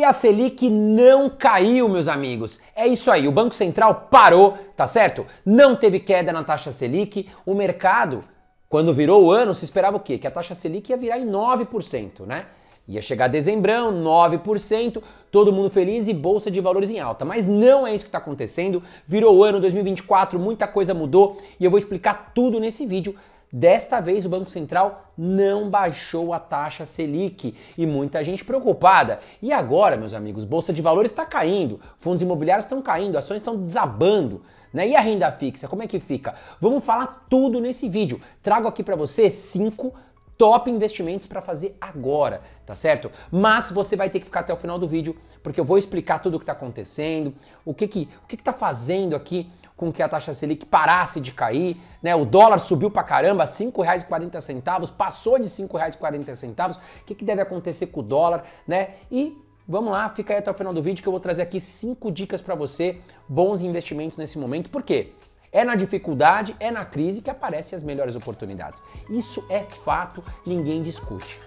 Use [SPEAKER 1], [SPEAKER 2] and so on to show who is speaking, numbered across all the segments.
[SPEAKER 1] E a Selic não caiu, meus amigos. É isso aí, o Banco Central parou, tá certo? Não teve queda na taxa Selic, o mercado, quando virou o ano, se esperava o quê? Que a taxa Selic ia virar em 9%, né? Ia chegar dezembro, 9%, todo mundo feliz e bolsa de valores em alta. Mas não é isso que está acontecendo. Virou o ano 2024, muita coisa mudou e eu vou explicar tudo nesse vídeo. Desta vez o Banco Central não baixou a taxa Selic e muita gente preocupada. E agora, meus amigos, bolsa de valores está caindo, fundos imobiliários estão caindo, ações estão desabando. Né? E a renda fixa, como é que fica? Vamos falar tudo nesse vídeo. Trago aqui para você cinco top investimentos para fazer agora, tá certo? Mas você vai ter que ficar até o final do vídeo, porque eu vou explicar tudo o que está acontecendo, o que que, o que está fazendo aqui com que a taxa Selic parasse de cair, né? O dólar subiu para caramba, R$ 5,40, passou de R$ 5,40. O que que deve acontecer com o dólar, né? E Vamos lá, fica aí até o final do vídeo que eu vou trazer aqui cinco dicas para você, bons investimentos nesse momento. Por quê? É na dificuldade, é na crise que aparecem as melhores oportunidades. Isso é fato, ninguém discute.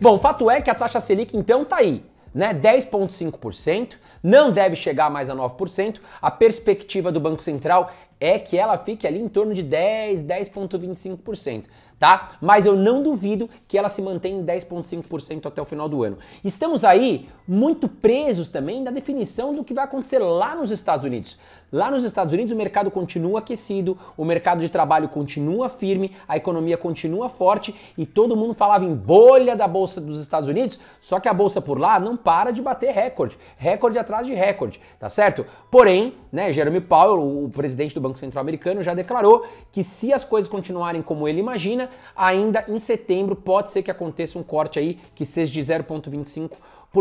[SPEAKER 1] Bom, fato é que a taxa Selic então tá aí, né? 10,5%, não deve chegar mais a 9%. A perspectiva do Banco Central é que ela fique ali em torno de 10, 10,25%, tá? Mas eu não duvido que ela se mantenha em 10,5% até o final do ano. Estamos aí muito presos também da definição do que vai acontecer lá nos Estados Unidos. Lá nos Estados Unidos o mercado continua aquecido, o mercado de trabalho continua firme, a economia continua forte e todo mundo falava em bolha da bolsa dos Estados Unidos, só que a bolsa por lá não para de bater recorde, recorde atrás de recorde, tá certo? Porém, né, Jeremy Powell, o presidente do Banco Banco Central Americano já declarou que se as coisas continuarem como ele imagina, ainda em setembro pode ser que aconteça um corte aí que seja de 0,25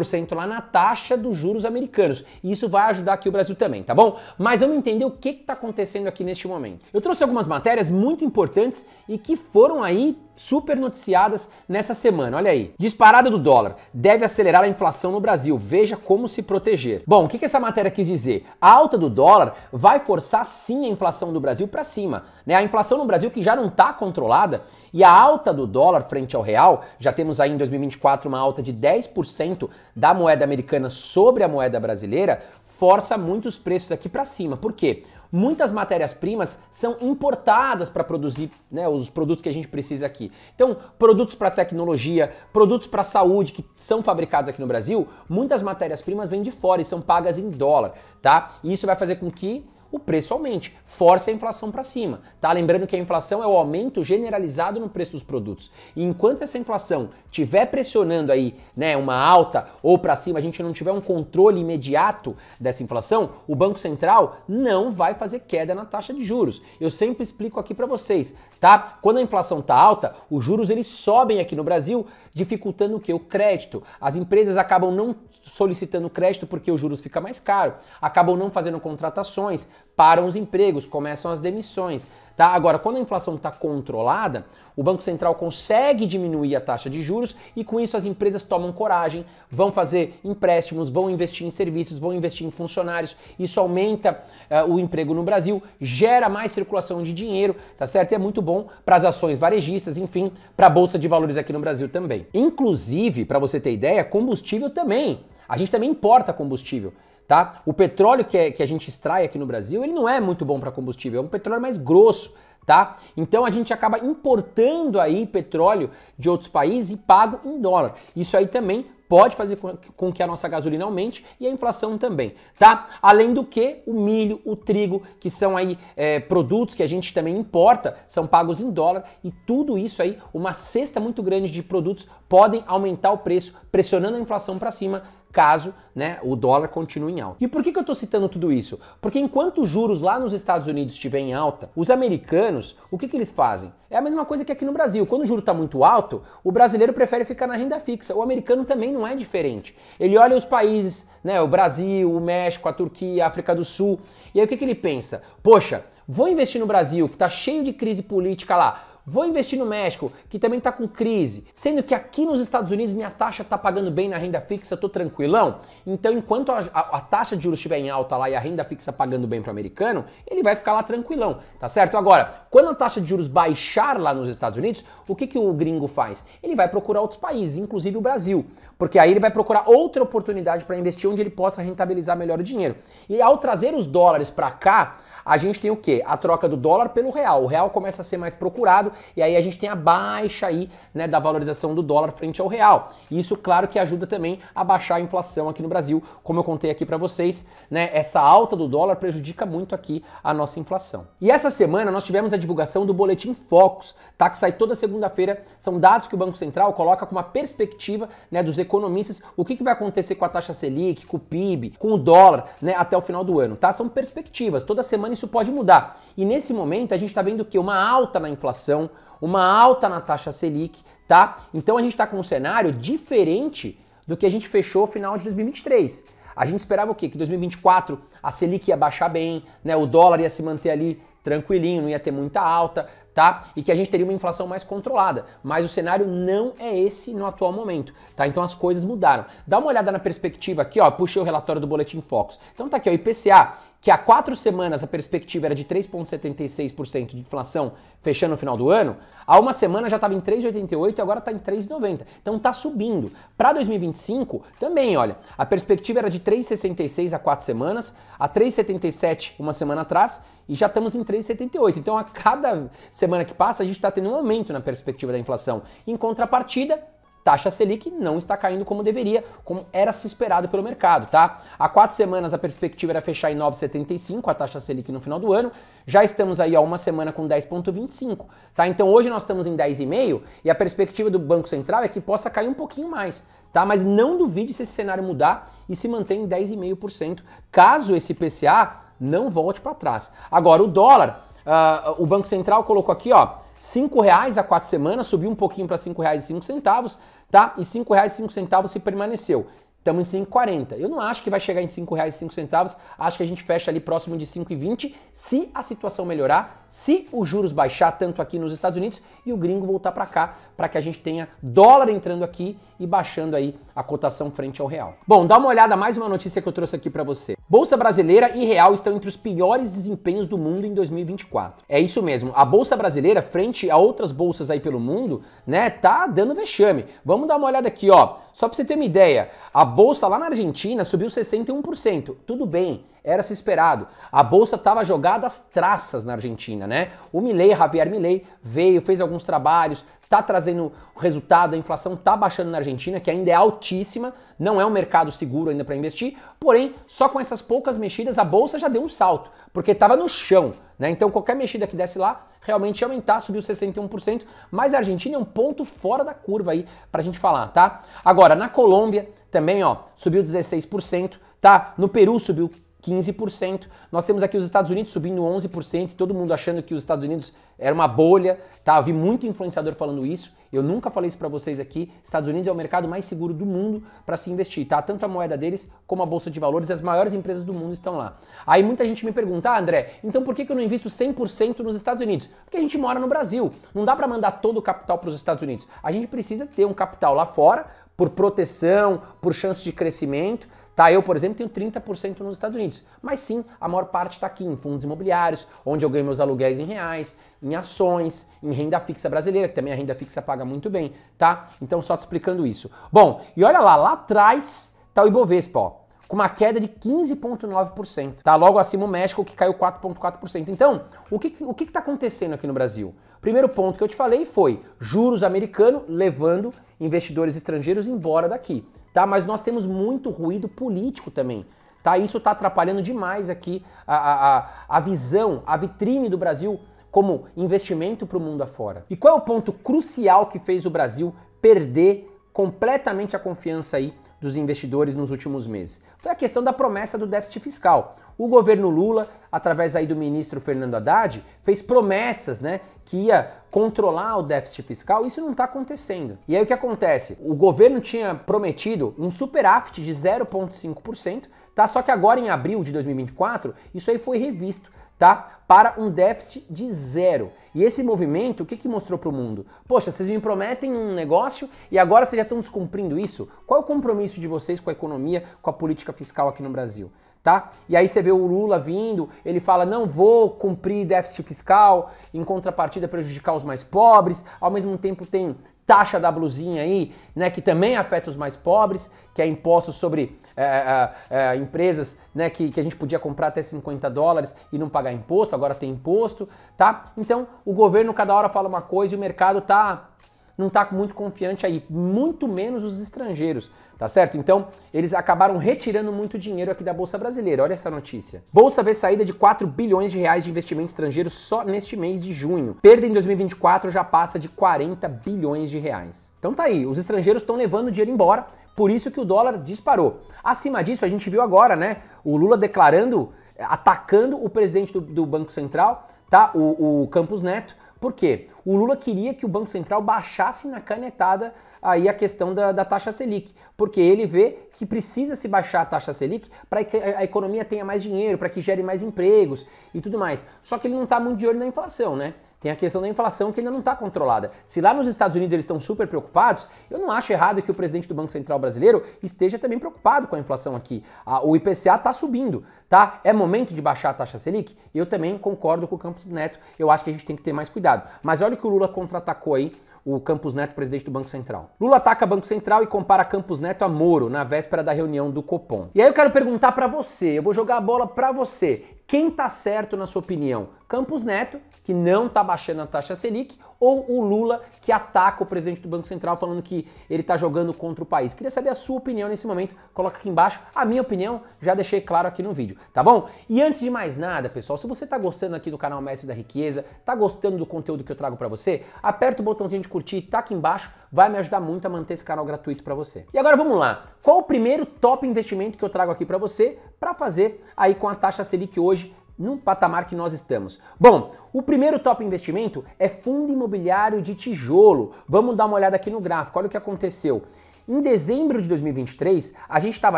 [SPEAKER 1] cento lá na taxa dos juros americanos. E isso vai ajudar aqui o Brasil também, tá bom? Mas vamos entender o que está acontecendo aqui neste momento. Eu trouxe algumas matérias muito importantes e que foram aí super noticiadas nessa semana. Olha aí. Disparada do dólar deve acelerar a inflação no Brasil. Veja como se proteger. Bom, o que, que essa matéria quis dizer? A alta do dólar vai forçar sim a inflação do Brasil para cima. Né? A inflação no Brasil que já não está controlada e a alta do dólar frente ao real, já temos aí em 2024 uma alta de 10% da moeda americana sobre a moeda brasileira, força muitos preços aqui para cima. Por quê? Muitas matérias-primas são importadas para produzir né, os produtos que a gente precisa aqui. Então, produtos para tecnologia, produtos para saúde que são fabricados aqui no Brasil, muitas matérias-primas vêm de fora e são pagas em dólar, tá? E isso vai fazer com que o preço aumente, força a inflação para cima. Tá? Lembrando que a inflação é o aumento generalizado no preço dos produtos. E enquanto essa inflação estiver pressionando aí né, uma alta ou para cima, a gente não tiver um controle imediato dessa inflação, o Banco Central não vai fazer queda na taxa de juros. Eu sempre explico aqui para vocês, tá? Quando a inflação tá alta, os juros eles sobem aqui no Brasil, dificultando o que? O crédito. As empresas acabam não solicitando crédito porque o juros fica mais caro, acabam não fazendo contratações, param os empregos, começam as demissões. Tá? Agora, quando a inflação está controlada, o Banco Central consegue diminuir a taxa de juros e com isso as empresas tomam coragem, vão fazer empréstimos, vão investir em serviços, vão investir em funcionários. Isso aumenta uh, o emprego no Brasil, gera mais circulação de dinheiro, tá certo? E é muito bom para as ações varejistas, enfim, para a bolsa de valores aqui no Brasil também. Inclusive, para você ter ideia, combustível também. A gente também importa combustível. Tá? O petróleo que, é, que a gente extrai aqui no Brasil, ele não é muito bom para combustível, é um petróleo mais grosso, tá? Então a gente acaba importando aí petróleo de outros países e pago em dólar. Isso aí também pode fazer com que a nossa gasolina aumente e a inflação também, tá? Além do que, o milho, o trigo, que são aí é, produtos que a gente também importa, são pagos em dólar e tudo isso aí, uma cesta muito grande de produtos podem aumentar o preço, pressionando a inflação para cima caso né, o dólar continue em alta. E por que, que eu estou citando tudo isso? Porque enquanto os juros lá nos Estados Unidos estiverem em alta, os americanos, o que, que eles fazem? É a mesma coisa que aqui no Brasil. Quando o juro está muito alto, o brasileiro prefere ficar na renda fixa. O americano também não é diferente. Ele olha os países, né, o Brasil, o México, a Turquia, a África do Sul, e aí o que, que ele pensa? Poxa, vou investir no Brasil, que está cheio de crise política lá Vou investir no México, que também está com crise, sendo que aqui nos Estados Unidos minha taxa está pagando bem na renda fixa, tô tranquilão. Então, enquanto a, a, a taxa de juros estiver em alta lá e a renda fixa pagando bem para o americano, ele vai ficar lá tranquilão, tá certo? Agora, quando a taxa de juros baixar lá nos Estados Unidos, o que, que o gringo faz? Ele vai procurar outros países, inclusive o Brasil, porque aí ele vai procurar outra oportunidade para investir onde ele possa rentabilizar melhor o dinheiro. E ao trazer os dólares para cá, a gente tem o quê? A troca do dólar pelo real. O real começa a ser mais procurado e aí a gente tem a baixa aí, né, da valorização do dólar frente ao real. E isso, claro, que ajuda também a baixar a inflação aqui no Brasil, como eu contei aqui para vocês, né? Essa alta do dólar prejudica muito aqui a nossa inflação. E essa semana nós tivemos a divulgação do boletim Focus, tá? Que sai toda segunda-feira. São dados que o Banco Central coloca com uma perspectiva, né, dos economistas, o que, que vai acontecer com a taxa Selic, com o PIB, com o dólar, né, até o final do ano, tá? São perspectivas. Toda semana ano isso pode mudar. E nesse momento a gente está vendo que uma alta na inflação, uma alta na taxa Selic, tá? Então a gente está com um cenário diferente do que a gente fechou no final de 2023. A gente esperava o quê? Que 2024 a Selic ia baixar bem, né? O dólar ia se manter ali tranquilinho, não ia ter muita alta, tá? E que a gente teria uma inflação mais controlada. Mas o cenário não é esse no atual momento, tá? Então as coisas mudaram. Dá uma olhada na perspectiva aqui, ó. Puxei o relatório do Boletim Focus. Então tá aqui, ó, IPCA que há quatro semanas a perspectiva era de 3,76% de inflação fechando no final do ano, há uma semana já estava em 3,88% e agora está em 3,90%. Então está subindo. Para 2025, também, olha, a perspectiva era de 3,66% há quatro semanas, a 3,77% uma semana atrás e já estamos em 3,78. Então, a cada semana que passa, a gente está tendo um aumento na perspectiva da inflação. Em contrapartida, taxa Selic não está caindo como deveria, como era se esperado pelo mercado, tá? Há quatro semanas a perspectiva era fechar em 9,75 a taxa Selic no final do ano, já estamos aí há uma semana com 10,25, tá? Então hoje nós estamos em 10,5 e a perspectiva do Banco Central é que possa cair um pouquinho mais, tá? Mas não duvide se esse cenário mudar e se manter em 10,5%, caso esse PCA não volte para trás. Agora, o dólar, uh, o Banco Central colocou aqui, ó, cinco reais há quatro semanas, subiu um pouquinho para cinco reais e cinco centavos, tá? E cinco reais e cinco centavos se permaneceu. Estamos em 5,40. Eu não acho que vai chegar em R$ 5,05. Acho que a gente fecha ali próximo de 5,20 se a situação melhorar se os juros baixar tanto aqui nos Estados Unidos e o gringo voltar para cá, para que a gente tenha dólar entrando aqui e baixando aí a cotação frente ao real. Bom, dá uma olhada mais uma notícia que eu trouxe aqui para você. Bolsa brasileira e real estão entre os piores desempenhos do mundo em 2024. É isso mesmo. A bolsa brasileira frente a outras bolsas aí pelo mundo, né, tá dando vexame. Vamos dar uma olhada aqui, ó. Só para você ter uma ideia, a bolsa lá na Argentina subiu 61%. Tudo bem, era se esperado. A bolsa estava jogada às traças na Argentina, né? O Milei, Javier Milei, veio, fez alguns trabalhos, está trazendo resultado, a inflação está baixando na Argentina, que ainda é altíssima, não é um mercado seguro ainda para investir, porém, só com essas poucas mexidas a bolsa já deu um salto, porque estava no chão, né? Então qualquer mexida que desse lá realmente ia aumentar, subiu 61%, mas a Argentina é um ponto fora da curva aí para a gente falar, tá? Agora, na Colômbia também, ó, subiu 16%, tá? No Peru subiu 15%. Nós temos aqui os Estados Unidos subindo 11%, todo mundo achando que os Estados Unidos era uma bolha, tá? Eu vi muito influenciador falando isso. Eu nunca falei isso para vocês aqui. Estados Unidos é o mercado mais seguro do mundo para se investir, tá? Tanto a moeda deles como a bolsa de valores, as maiores empresas do mundo estão lá. Aí muita gente me pergunta: "Ah, André, então por que eu não invisto 100% nos Estados Unidos?" Porque a gente mora no Brasil. Não dá para mandar todo o capital para os Estados Unidos. A gente precisa ter um capital lá fora por proteção, por chance de crescimento, Tá? Eu, por exemplo, tenho 30% nos Estados Unidos, mas sim, a maior parte está aqui em fundos imobiliários, onde eu ganho meus aluguéis em reais, em ações, em renda fixa brasileira, que também a renda fixa paga muito bem, tá? Então, só te explicando isso. Bom, e olha lá, lá atrás tá o Ibovespa, ó, com uma queda de 15,9%. Tá logo acima o México, que caiu 4,4%. Então, o que o que está acontecendo aqui no Brasil? Primeiro ponto que eu te falei foi juros americano levando investidores estrangeiros embora daqui, tá? Mas nós temos muito ruído político também. Tá, isso está atrapalhando demais aqui a, a, a visão, a vitrine do Brasil como investimento para o mundo afora. E qual é o ponto crucial que fez o Brasil perder completamente a confiança aí dos investidores nos últimos meses? Foi a questão da promessa do déficit fiscal. O governo Lula, através aí do ministro Fernando Haddad, fez promessas, né, que ia controlar o déficit fiscal. Isso não está acontecendo. E aí o que acontece? O governo tinha prometido um superávit de 0,5%, tá? Só que agora em abril de 2024, isso aí foi revisto tá? Para um déficit de zero. E esse movimento, o que, que mostrou para o mundo? Poxa, vocês me prometem um negócio e agora vocês já estão descumprindo isso? Qual é o compromisso de vocês com a economia, com a política fiscal aqui no Brasil? Tá? E aí você vê o Lula vindo, ele fala: não vou cumprir déficit fiscal, em contrapartida prejudicar os mais pobres, ao mesmo tempo tem taxa da blusinha aí, né, que também afeta os mais pobres que é imposto sobre é é, é, é, empresas né, que, que a gente podia comprar até 50 dólares e não pagar imposto, agora tem imposto, tá? Então o governo cada hora fala uma coisa e o mercado tá não está muito confiante aí, muito menos os estrangeiros, tá certo? Então, eles acabaram retirando muito dinheiro aqui da Bolsa Brasileira. Olha essa notícia. Bolsa vê saída de 4 bilhões de reais de investimentos estrangeiros só neste mês de junho. Perda em 2024 já passa de 40 bilhões de reais. Então tá aí, os estrangeiros estão levando dinheiro embora, por isso que o dólar disparou. Acima disso, a gente viu agora, né, o Lula declarando, atacando o presidente do, do Banco Central, tá? O, o Campos Neto, por quê? O Lula queria que o Banco Central baixasse na canetada aí a questão da, da taxa Selic, porque ele vê que precisa se baixar a taxa Selic para que a economia tenha mais dinheiro, para que gere mais empregos e tudo mais. Só que ele não está muito de olho na inflação, né? Tem a questão da inflação que ainda não está controlada. Se lá nos Estados Unidos eles estão super preocupados, eu não acho errado que o presidente do Banco Central brasileiro esteja também preocupado com a inflação aqui. o IPCA está subindo, tá? É momento de baixar a taxa Selic? Eu também concordo com o Campos Neto. Eu acho que a gente tem que ter mais cuidado. Mas olha o que o Lula contra-atacou aí o Campos Neto, presidente do Banco Central. Lula ataca Banco Central e compara Campos Neto a Moro na véspera da reunião do Copom. E aí eu quero perguntar para você, eu vou jogar a bola para você. Quem está certo na sua opinião? Campos Neto, que não está baixando a taxa Selic, ou o Lula, que ataca o presidente do Banco Central falando que ele está jogando contra o país? Queria saber a sua opinião nesse momento, coloca aqui embaixo. A minha opinião já deixei claro aqui no vídeo, tá bom? E antes de mais nada, pessoal, se você está gostando aqui do canal Mestre da Riqueza, está gostando do conteúdo que eu trago para você, aperta o botãozinho de curtir, tá aqui embaixo vai me ajudar muito a manter esse canal gratuito para você. E agora vamos lá. Qual o primeiro top investimento que eu trago aqui para você para fazer aí com a taxa Selic hoje num patamar que nós estamos. Bom, o primeiro top investimento é fundo imobiliário de tijolo. Vamos dar uma olhada aqui no gráfico. Olha o que aconteceu. Em dezembro de 2023, a gente estava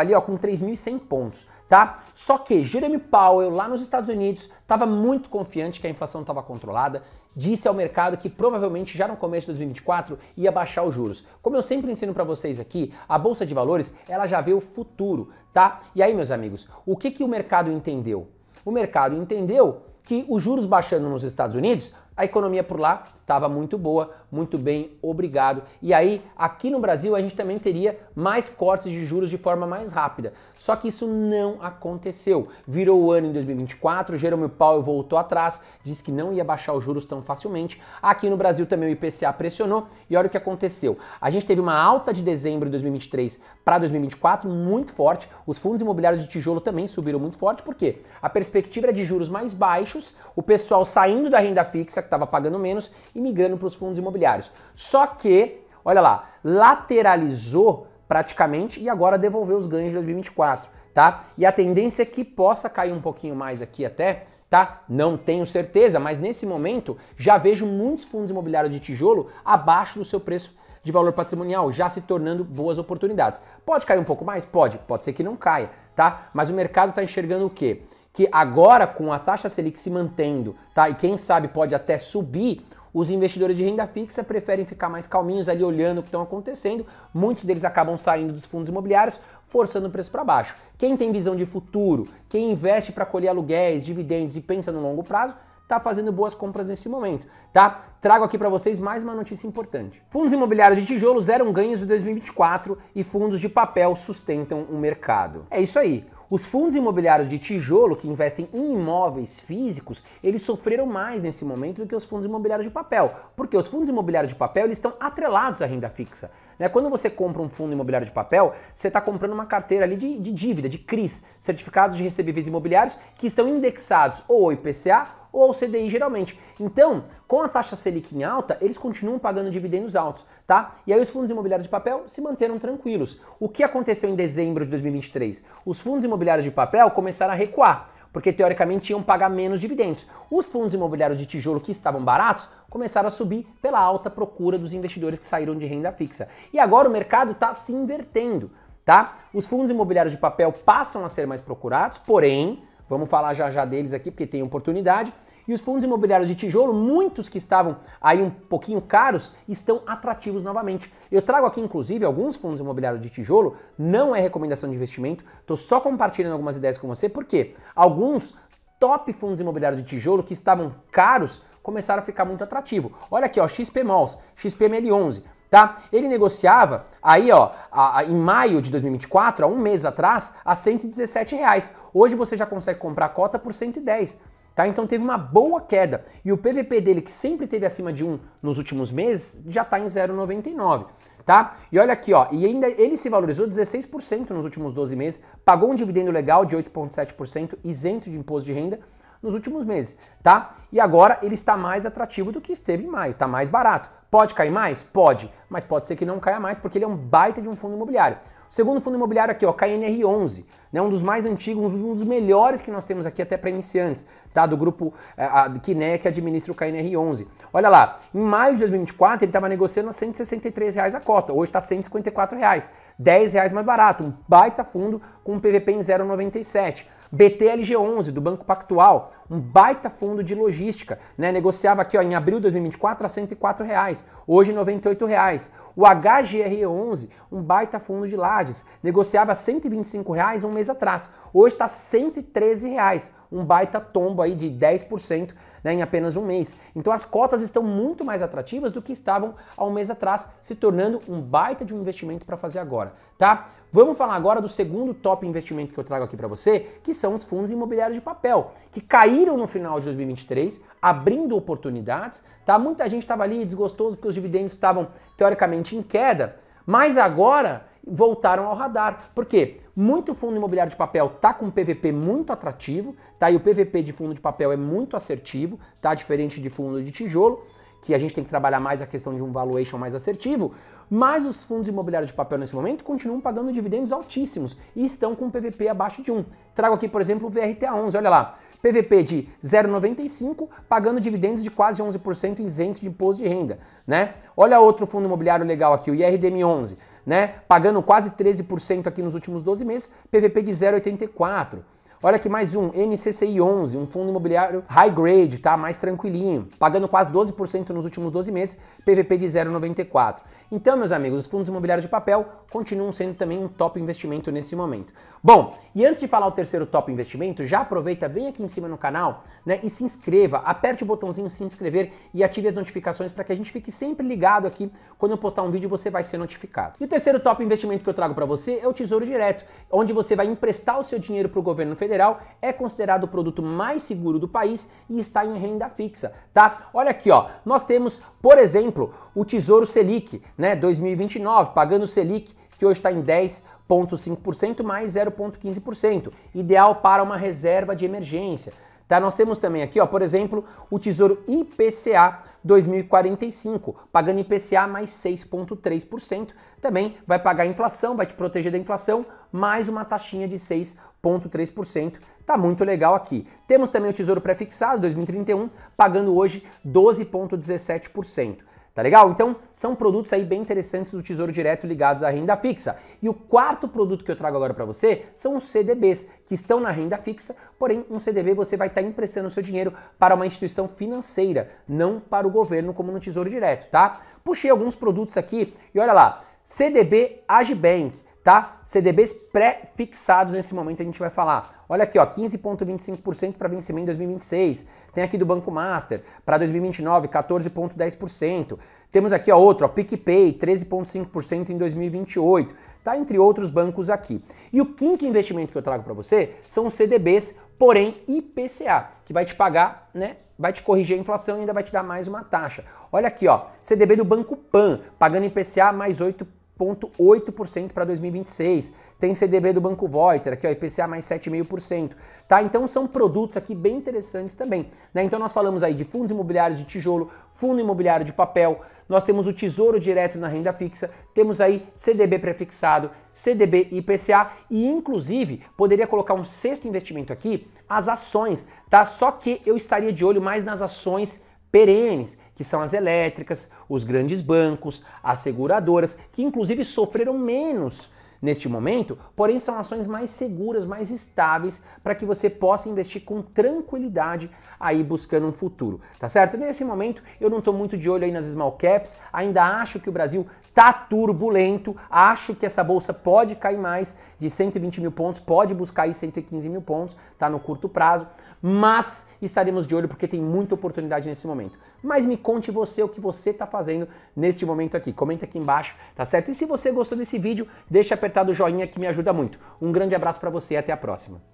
[SPEAKER 1] ali ó, com 3.100 pontos, tá? Só que Jeremy Powell, lá nos Estados Unidos, estava muito confiante que a inflação estava controlada, disse ao mercado que provavelmente já no começo de 2024 ia baixar os juros. Como eu sempre ensino para vocês aqui, a bolsa de valores, ela já vê o futuro, tá? E aí, meus amigos, o que que o mercado entendeu? O mercado entendeu que os juros baixando nos Estados Unidos, a economia por lá estava muito boa, muito bem, obrigado. E aí, aqui no Brasil, a gente também teria mais cortes de juros de forma mais rápida. Só que isso não aconteceu. Virou o ano em 2024, Jerome Powell voltou atrás, disse que não ia baixar os juros tão facilmente. Aqui no Brasil também o IPCA pressionou e olha o que aconteceu. A gente teve uma alta de dezembro de 2023 para 2024 muito forte. Os fundos imobiliários de tijolo também subiram muito forte, porque a perspectiva era de juros mais baixos, o pessoal saindo da renda fixa, que estava pagando menos, e migrando para os fundos imobiliários imobiliários. Só que, olha lá, lateralizou praticamente e agora devolveu os ganhos de 2024, tá? E a tendência é que possa cair um pouquinho mais aqui até, tá? Não tenho certeza, mas nesse momento já vejo muitos fundos imobiliários de tijolo abaixo do seu preço de valor patrimonial, já se tornando boas oportunidades. Pode cair um pouco mais? Pode, pode ser que não caia, tá? Mas o mercado está enxergando o quê? Que agora, com a taxa Selic se mantendo, tá? E quem sabe pode até subir, os investidores de renda fixa preferem ficar mais calminhos ali olhando o que estão tá acontecendo. Muitos deles acabam saindo dos fundos imobiliários, forçando o preço para baixo. Quem tem visão de futuro, quem investe para colher aluguéis, dividendos e pensa no longo prazo, tá fazendo boas compras nesse momento, tá? Trago aqui para vocês mais uma notícia importante. Fundos imobiliários de tijolo zeram ganhos de 2024 e fundos de papel sustentam o mercado. É isso aí. Os fundos imobiliários de tijolo que investem em imóveis físicos, eles sofreram mais nesse momento do que os fundos imobiliários de papel, porque os fundos imobiliários de papel eles estão atrelados à renda fixa. Né? Quando você compra um fundo imobiliário de papel, você está comprando uma carteira ali de, de dívida, de CRIs, certificados de recebíveis imobiliários, que estão indexados ou ao IPCA ou ao CDI geralmente. Então, com a taxa Selic em alta, eles continuam pagando dividendos altos, tá? E aí os fundos imobiliários de papel se manteram tranquilos. O que aconteceu em dezembro de 2023? Os fundos imobiliários de papel começaram a recuar porque teoricamente iam pagar menos dividendos. Os fundos imobiliários de tijolo que estavam baratos começaram a subir pela alta procura dos investidores que saíram de renda fixa. E agora o mercado está se invertendo, tá? Os fundos imobiliários de papel passam a ser mais procurados, porém Vamos falar já já deles aqui porque tem oportunidade. E os fundos imobiliários de tijolo, muitos que estavam aí um pouquinho caros, estão atrativos novamente. Eu trago aqui inclusive alguns fundos imobiliários de tijolo, não é recomendação de investimento, estou só compartilhando algumas ideias com você, porque alguns top fundos imobiliários de tijolo que estavam caros começaram a ficar muito atrativo. Olha aqui, ó, XP Malls, XPML11, tá? Ele negociava aí, ó, a, a, em maio de 2024, há um mês atrás, a 117 reais. Hoje você já consegue comprar a cota por 110. Tá? Então teve uma boa queda. E o PVP dele, que sempre teve acima de 1 nos últimos meses, já está em 0,99. Tá? E olha aqui, ó, e ainda ele se valorizou 16% nos últimos 12 meses, pagou um dividendo legal de 8,7%, isento de imposto de renda nos últimos meses, tá? E agora ele está mais atrativo do que esteve em maio, está mais barato. Pode cair mais? Pode, mas pode ser que não caia mais porque ele é um baita de um fundo imobiliário. O segundo fundo imobiliário aqui, ó, KNR11 né? Um dos mais antigos, um dos melhores que nós temos aqui até para iniciantes, tá? Do grupo é, a, que, né, que administra o KNR11. Olha lá, em maio de 2024 ele estava negociando a 163 reais a cota, hoje está 154 reais, 10 reais mais barato, um baita fundo com um PVP em 0,97. BTLG11 do Banco Pactual, um baita fundo de logística, né? Negociava aqui ó, em abril de 2024 a 104 reais, hoje 98 reais. O HGR11, um baita fundo de lajes, negociava a 125 reais um mês mês atrás. Hoje está 113, reais, um baita tombo aí de 10% né, em apenas um mês. Então as cotas estão muito mais atrativas do que estavam há um mês atrás, se tornando um baita de um investimento para fazer agora, tá? Vamos falar agora do segundo top investimento que eu trago aqui para você, que são os fundos imobiliários de papel, que caíram no final de 2023, abrindo oportunidades, tá? Muita gente estava ali desgostoso porque os dividendos estavam teoricamente em queda, mas agora voltaram ao radar. Por quê? Muito fundo imobiliário de papel tá com um PVP muito atrativo, tá? E o PVP de fundo de papel é muito assertivo, tá? Diferente de fundo de tijolo, que a gente tem que trabalhar mais a questão de um valuation mais assertivo, mas os fundos imobiliários de papel nesse momento continuam pagando dividendos altíssimos e estão com um PVP abaixo de 1. Trago aqui, por exemplo, o VRTA11, olha lá. PVP de 0,95, pagando dividendos de quase 11% isento de imposto de renda, né? Olha outro fundo imobiliário legal aqui, o IRDM11, né? Pagando quase 13% aqui nos últimos 12 meses, PVP de 0,84. Olha aqui mais um, MCCI 11, um fundo imobiliário high grade, tá? Mais tranquilinho, pagando quase 12% nos últimos 12 meses, PVP de 0,94. Então, meus amigos, os fundos imobiliários de papel continuam sendo também um top investimento nesse momento. Bom, e antes de falar o terceiro top investimento, já aproveita, vem aqui em cima no canal, né, e se inscreva, aperte o botãozinho se inscrever e ative as notificações para que a gente fique sempre ligado aqui. Quando eu postar um vídeo, você vai ser notificado. E o terceiro top investimento que eu trago para você é o Tesouro Direto, onde você vai emprestar o seu dinheiro para o governo federal Federal é considerado o produto mais seguro do país e está em renda fixa, tá? Olha aqui, ó, nós temos, por exemplo, o Tesouro Selic, né, 2029, pagando o Selic que hoje está em 10,5% mais 0,15%, ideal para uma reserva de emergência. Tá? Nós temos também aqui, ó, por exemplo, o Tesouro IPCA 2045, pagando IPCA mais 6,3%. Também vai pagar a inflação, vai te proteger da inflação, mais uma taxinha de 6,3%. Tá muito legal aqui. Temos também o Tesouro Prefixado 2031, pagando hoje 12,17%. Tá legal? Então, são produtos aí bem interessantes do Tesouro Direto ligados à renda fixa. E o quarto produto que eu trago agora para você são os CDBs, que estão na renda fixa, porém, um CDB você vai estar tá emprestando seu dinheiro para uma instituição financeira, não para o governo, como no Tesouro Direto, tá? Puxei alguns produtos aqui e olha lá: CDB Agibank tá? CDBs pré-fixados nesse momento a gente vai falar. Olha aqui, ó, 15.25% para vencimento em 2026. Tem aqui do Banco Master para 2029, 14.10%. Temos aqui ó, outro, ó, PicPay, 13.5% em 2028. Tá entre outros bancos aqui. E o quinto investimento que eu trago para você são os CDBs, porém IPCA, que vai te pagar, né, vai te corrigir a inflação e ainda vai te dar mais uma taxa. Olha aqui, ó, CDB do Banco Pan, pagando IPCA mais 8 0,8% para 2026. Tem CDB do Banco Voiter, aqui ó, IPCA mais 7,5%. Tá? Então são produtos aqui bem interessantes também. Né? Então nós falamos aí de fundos imobiliários de tijolo, fundo imobiliário de papel, nós temos o Tesouro Direto na renda fixa, temos aí CDB prefixado, CDB e IPCA e inclusive poderia colocar um sexto investimento aqui, as ações, tá? Só que eu estaria de olho mais nas ações perenes, que são as elétricas, os grandes bancos, as seguradoras, que inclusive sofreram menos neste momento, porém são ações mais seguras, mais estáveis para que você possa investir com tranquilidade aí buscando um futuro, tá certo? Nesse momento eu não estou muito de olho aí nas small caps, ainda acho que o Brasil tá turbulento, acho que essa bolsa pode cair mais de 120 mil pontos, pode buscar aí 115 mil pontos, tá no curto prazo, mas estaremos de olho porque tem muita oportunidade nesse momento. Mas me conte você o que você está fazendo neste momento aqui, comenta aqui embaixo, tá certo? E se você gostou desse vídeo, deixa apertado o joinha que me ajuda muito. Um grande abraço para você e até a próxima.